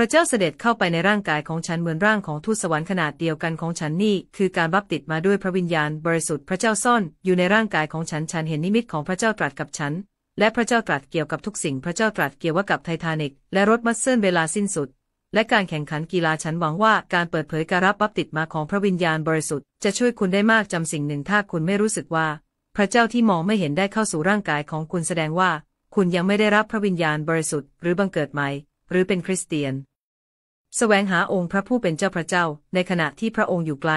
พระเจ้าเสด็จเข้าไปในร่างกายของฉันเหมือนร่างของทูตสวรรค์ขนาดเดียวกันของฉันนี่คือการบัพติศมาด้วยพระวิญญาณบริสุทธิ์พระเจ้าซ่อนอยู่ในร่างกายของฉันฉันเห็นนิมิตของพระเจ้าตรัสกับฉัน และพระเจ้าตรัสเกี่ยวกับทุกสิ่ง พระเจ้าตรัสเกี่ยวกับไททานิกและรถมัสเซิลเวลาสิ้นสุด และการแข่งขันกีฬาฉันหวังว่าการเปิดเผยการรับบัพติศมาของพระวิญญาณบริสุทธิ์จะช่วยคุณได้มากจำสิ่งหนึ่งถ้าคุณไม่รู้สึกว่า พระเจ้าที่มองไม่เห็นได้เข้าสู่ร่างกายของคุณแสดงว่า คุณยังไม่ได้รับพระวิญญาณบริสุทธิ์หรือบังเกิดใหม่หรือเป็นคริสเตียนสแสวงหาองค์พระผู้เป็นเจ้าพระเจ้า ในขณะที่พระองค์อยู่ไกล